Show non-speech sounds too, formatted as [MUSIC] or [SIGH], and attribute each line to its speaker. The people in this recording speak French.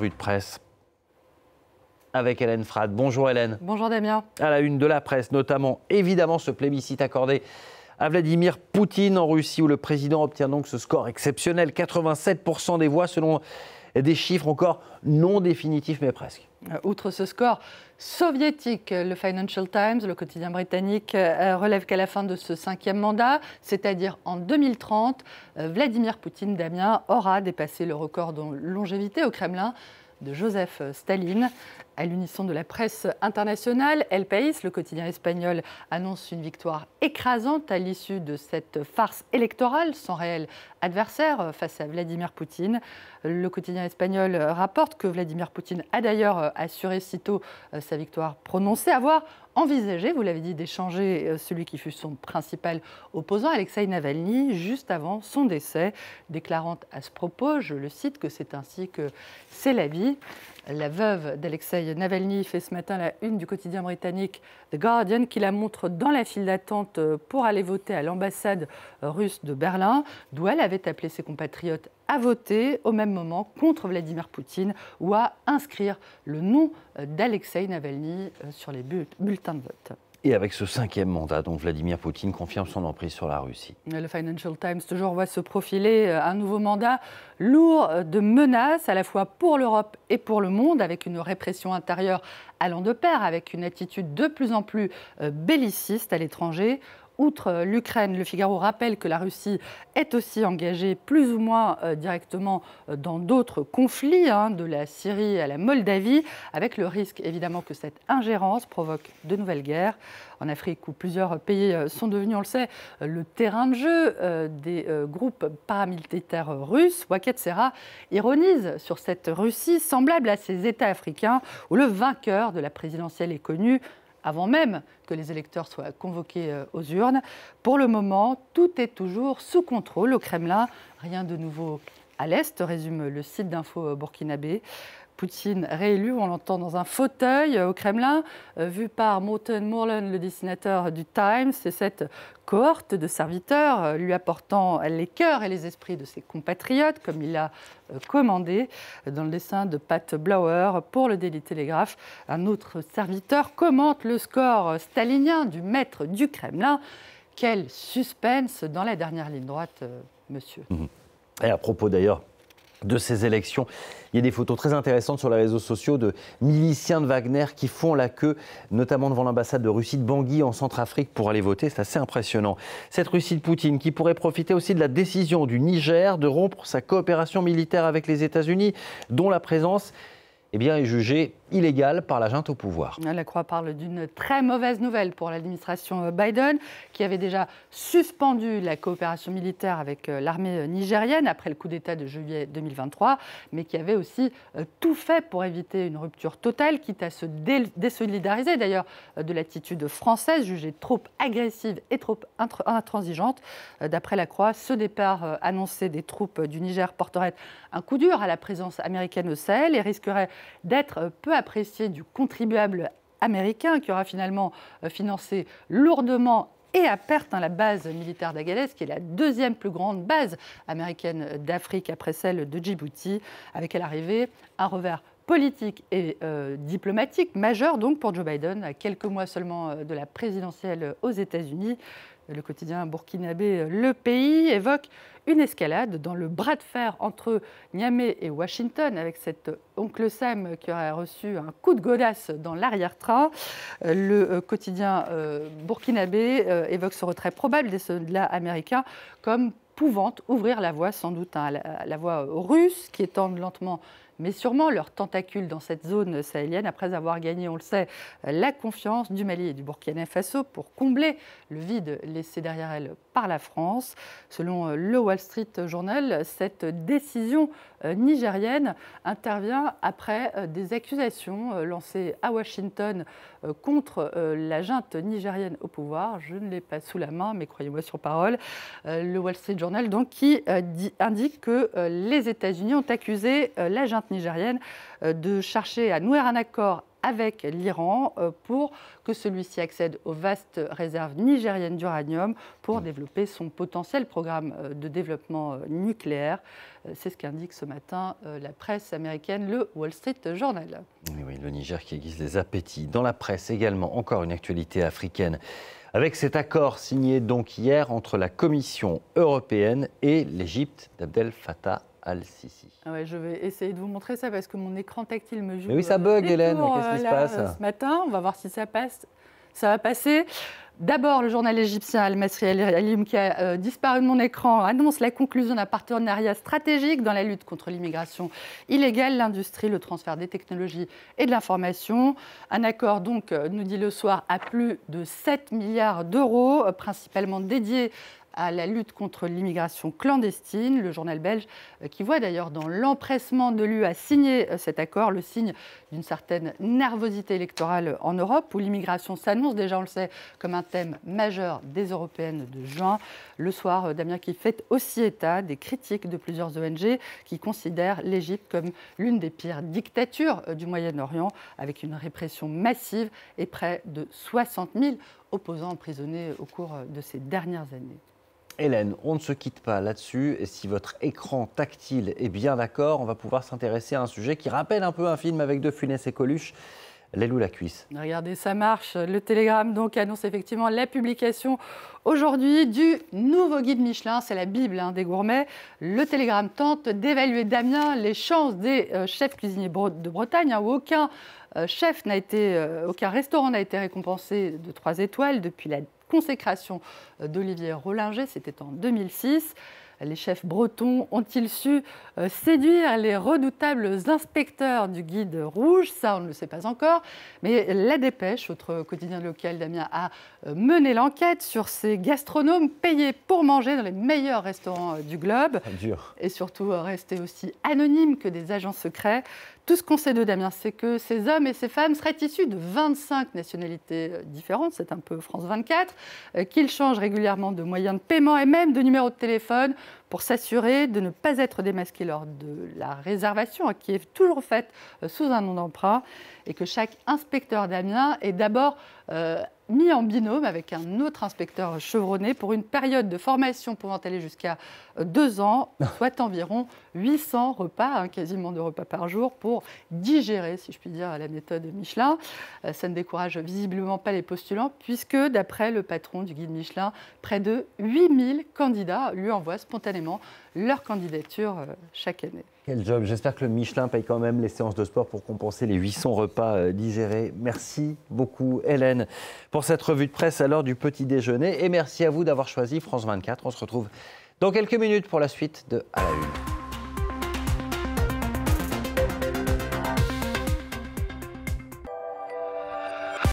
Speaker 1: Vue de presse avec Hélène Frade. Bonjour Hélène.
Speaker 2: Bonjour Damien.
Speaker 1: À la une de la presse, notamment évidemment ce plébiscite accordé à Vladimir Poutine en Russie où le président obtient donc ce score exceptionnel, 87% des voix selon des chiffres encore non définitifs, mais presque.
Speaker 2: Euh, outre ce score soviétique, le Financial Times, le quotidien britannique, euh, relève qu'à la fin de ce cinquième mandat, c'est-à-dire en 2030, euh, Vladimir Poutine, Damien, aura dépassé le record de longévité au Kremlin de Joseph Staline. À l'unisson de la presse internationale, El País, le quotidien espagnol, annonce une victoire écrasante à l'issue de cette farce électorale sans réel adversaire face à Vladimir Poutine. Le quotidien espagnol rapporte que Vladimir Poutine a d'ailleurs assuré sitôt euh, sa victoire prononcée, avoir envisagé, vous l'avez dit, d'échanger euh, celui qui fut son principal opposant, Alexei Navalny, juste avant son décès, déclarant à ce propos, je le cite, que c'est ainsi que c'est la vie. La veuve d'Alexei Navalny fait ce matin la une du quotidien britannique The Guardian qui la montre dans la file d'attente pour aller voter à l'ambassade russe de Berlin, d'où elle avait appelé ses compatriotes à voter au même moment contre Vladimir Poutine ou à inscrire le nom d'Alexei Navalny sur les bulletins de vote.
Speaker 1: Et avec ce cinquième mandat, dont Vladimir Poutine confirme son emprise sur la Russie.
Speaker 2: Le Financial Times toujours voit se profiler euh, un nouveau mandat lourd de menaces à la fois pour l'Europe et pour le monde, avec une répression intérieure allant de pair avec une attitude de plus en plus euh, belliciste à l'étranger. Outre l'Ukraine, le Figaro rappelle que la Russie est aussi engagée plus ou moins euh, directement euh, dans d'autres conflits, hein, de la Syrie à la Moldavie, avec le risque évidemment que cette ingérence provoque de nouvelles guerres. En Afrique, où plusieurs pays euh, sont devenus, on le sait, le terrain de jeu des groupes paramilitaires russes, Waket Serra ironise sur cette Russie semblable à ces États africains où le vainqueur de la présidentielle est connu, avant même que les électeurs soient convoqués euh, aux urnes. Pour le moment, tout est toujours sous contrôle au Kremlin. Rien de nouveau à l'Est, résume le site d'info euh, burkinabé. Poutine réélu, on l'entend dans un fauteuil au Kremlin, euh, vu par Morton Morland, le dessinateur du Times. C'est cette cohorte de serviteurs euh, lui apportant les cœurs et les esprits de ses compatriotes, comme il l'a euh, commandé dans le dessin de Pat Blauer pour le Daily Telegraph. Un autre serviteur commente le score stalinien du maître du Kremlin. Quel suspense dans la dernière ligne droite, monsieur.
Speaker 1: Mhm. Et à propos d'ailleurs de ces élections. Il y a des photos très intéressantes sur les réseaux sociaux de miliciens de Wagner qui font la queue, notamment devant l'ambassade de Russie de Bangui en Centrafrique pour aller voter. C'est assez impressionnant. Cette Russie de Poutine qui pourrait profiter aussi de la décision du Niger de rompre sa coopération militaire avec les États-Unis, dont la présence est eh bien, est jugée illégale par la junte au pouvoir.
Speaker 2: La Croix parle d'une très mauvaise nouvelle pour l'administration euh, Biden, qui avait déjà suspendu la coopération militaire avec euh, l'armée euh, nigérienne après le coup d'État de juillet 2023, mais qui avait aussi tout fait pour éviter une rupture totale, quitte à se désolidariser d'ailleurs de l'attitude française, jugée trop agressive et trop intransigeante. D'après la Croix, ce départ annoncé des troupes du Niger porterait un coup dur à la présence américaine au Sahel et risquerait d'être peu à apprécié du contribuable américain qui aura finalement euh, financé lourdement et à perte hein, la base militaire d'Agadez, qui est la deuxième plus grande base américaine d'Afrique après celle de Djibouti, avec à l'arrivée un revers politique et euh, diplomatique majeur donc pour Joe Biden à quelques mois seulement euh, de la présidentielle aux États-Unis. Le quotidien burkinabé euh, Le Pays évoque une escalade dans le bras de fer entre Niamey et Washington avec cet euh, oncle Sam qui aurait reçu un coup de godasse dans l'arrière-train. Euh, le quotidien burkinabé évoque ce retrait probable des soldats américains comme pouvant ouvrir la voie sans doute à la, voie russe qui étend lentement mais sûrement leurs tentacules dans cette zone sahélienne après avoir gagné, on le sait, la confiance du Mali et du Burkina Faso pour combler le vide laissé derrière elle par la France. Selon le Wall Street Journal, cette décision euh, nigérienne intervient après euh, des accusations euh, lancées à Washington contre la junte nigérienne au pouvoir. Je ne l'ai pas sous la main, mais croyez-moi sur parole. Le Wall Street Journal donc, qui indique que les États-Unis ont accusé la junte nigérienne euh, de chercher à nouer un accord avec l'Iran euh, pour que celui-ci accède aux vastes réserves nigériennes d'uranium pour mm. développer son potentiel programme euh, de développement nucléaire. C'est ce qu'indique ce matin la presse américaine, le Wall Street Journal.
Speaker 1: Oui, le Niger qui aiguise les appétits. Dans la presse également, encore une actualité africaine. Avec cet accord signé donc hier entre la Commission européenne et l'Égypte d'Abdel Fattah al-Sisi.
Speaker 2: Ah je vais essayer de vous montrer ça parce que mon écran tactile me joue. oui, ça euh, bug, Hélène. Qu'est-ce qui euh, se passe Ce matin, on va voir si ça passe. Ça va passer. D'abord, le journal égyptien Al-Masri Al-Alim, qui a euh, disparu de mon écran, annonce la conclusion d'un partenariat stratégique dans la lutte contre l'immigration illégale, l'industrie, le transfert des technologies et de l'information. Un accord, donc, nous dit le soir, à plus de 7 milliards d'euros, principalement dédiés à la lutte contre l'immigration clandestine. Le journal belge, euh, qui voit d'ailleurs dans l'empressement de l'UE à signer euh, cet accord le signe d'une certaine nervosité électorale en Europe, où l'immigration s'annonce déjà, on le sait, comme un thème majeur des Européennes de juin. Le soir, euh, Damien qui fait aussi état des critiques de plusieurs ONG qui considèrent l'Égypte comme l'une des pires dictatures du Moyen-Orient, avec une répression massive et près de 60 000 opposants emprisonnés au cours de ces dernières années.
Speaker 1: Hélène, on ne se quitte pas là-dessus. Et si votre écran tactile est bien d'accord, on va pouvoir s'intéresser à un sujet qui rappelle un peu un film avec De Funès et Coluche. Les loups la cuisse.
Speaker 2: Regardez, ça marche. Le Télégramme donc annonce effectivement la publication aujourd'hui du nouveau guide Michelin. C'est la Bible hein, des gourmets. Le Télégramme tente d'évaluer, Damien, les chances des euh, chefs cuisiniers de Bretagne, hein, où aucun euh, chef n'a été, euh, aucun restaurant n'a été récompensé de trois étoiles depuis la consécration euh, d'Olivier Rollinger, c'était en 2006. Les chefs bretons ont-ils su euh, séduire les redoutables inspecteurs du guide rouge Ça, on ne le sait pas encore. Mais La Dépêche, autre quotidien local, Damien, a euh, mené l'enquête sur ces gastronomes payés pour manger dans les meilleurs restaurants du globe. Ah, Et surtout, rester aussi anonymes que des agents secrets. Tout ce qu'on sait de Damien, c'est que ces hommes et ces femmes seraient issus de 25 nationalités euh, différentes, c'est un peu France 24, euh, qu'ils changent régulièrement de moyens de paiement et même de numéro de téléphone pour s'assurer de ne pas être démasqué lors de la réservation hein, qui est toujours faite euh, sous un nom d'emprunt et que chaque inspecteur d'Amiens est d'abord euh, mis en binôme avec un autre inspecteur chevronné pour une période de formation pouvant aller jusqu'à euh, deux ans, [LAUGHS] soit environ 800 repas, hein, quasiment deux repas par jour, pour digérer, si je puis dire, la méthode Michelin. ça ne décourage visiblement pas les postulants, puisque d'après le patron du guide Michelin, près de 8000 candidats lui envoient spontanément leur candidature euh, chaque année.
Speaker 1: Quel job J'espère que le Michelin paye quand même les séances de sport pour compenser les 800 repas euh, digérés. Merci beaucoup Hélène pour cette revue de presse à l'heure du petit déjeuner et merci à vous d'avoir choisi France 24. On se retrouve dans quelques minutes pour la suite de À la Une.